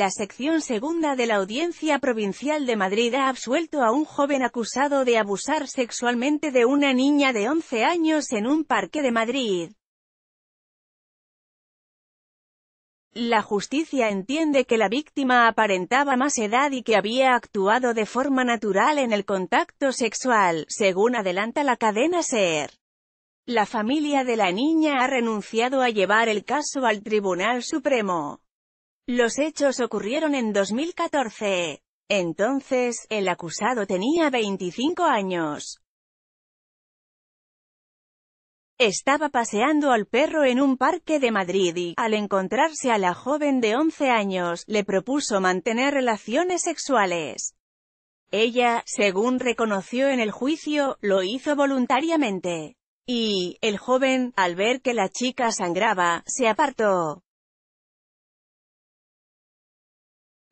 La sección segunda de la Audiencia Provincial de Madrid ha absuelto a un joven acusado de abusar sexualmente de una niña de 11 años en un parque de Madrid. La justicia entiende que la víctima aparentaba más edad y que había actuado de forma natural en el contacto sexual, según adelanta la cadena SER. La familia de la niña ha renunciado a llevar el caso al Tribunal Supremo. Los hechos ocurrieron en 2014. Entonces, el acusado tenía 25 años. Estaba paseando al perro en un parque de Madrid y, al encontrarse a la joven de 11 años, le propuso mantener relaciones sexuales. Ella, según reconoció en el juicio, lo hizo voluntariamente. Y, el joven, al ver que la chica sangraba, se apartó.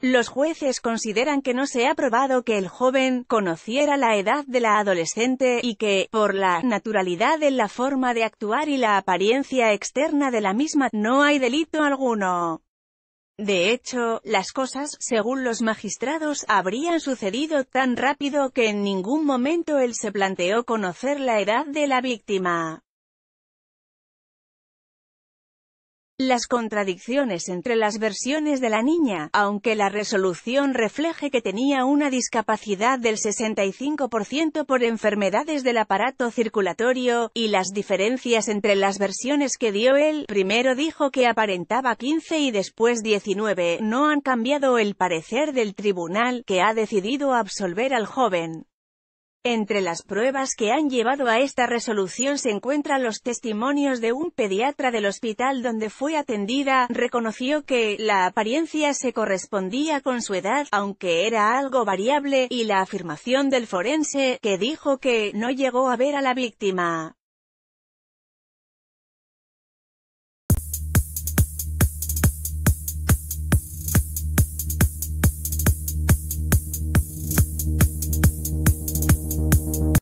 Los jueces consideran que no se ha probado que el joven conociera la edad de la adolescente y que, por la naturalidad en la forma de actuar y la apariencia externa de la misma, no hay delito alguno. De hecho, las cosas, según los magistrados, habrían sucedido tan rápido que en ningún momento él se planteó conocer la edad de la víctima. las contradicciones entre las versiones de la niña, aunque la resolución refleje que tenía una discapacidad del 65% por enfermedades del aparato circulatorio, y las diferencias entre las versiones que dio él, primero dijo que aparentaba 15 y después 19, no han cambiado el parecer del tribunal, que ha decidido absolver al joven. Entre las pruebas que han llevado a esta resolución se encuentran los testimonios de un pediatra del hospital donde fue atendida, reconoció que la apariencia se correspondía con su edad, aunque era algo variable, y la afirmación del forense, que dijo que no llegó a ver a la víctima.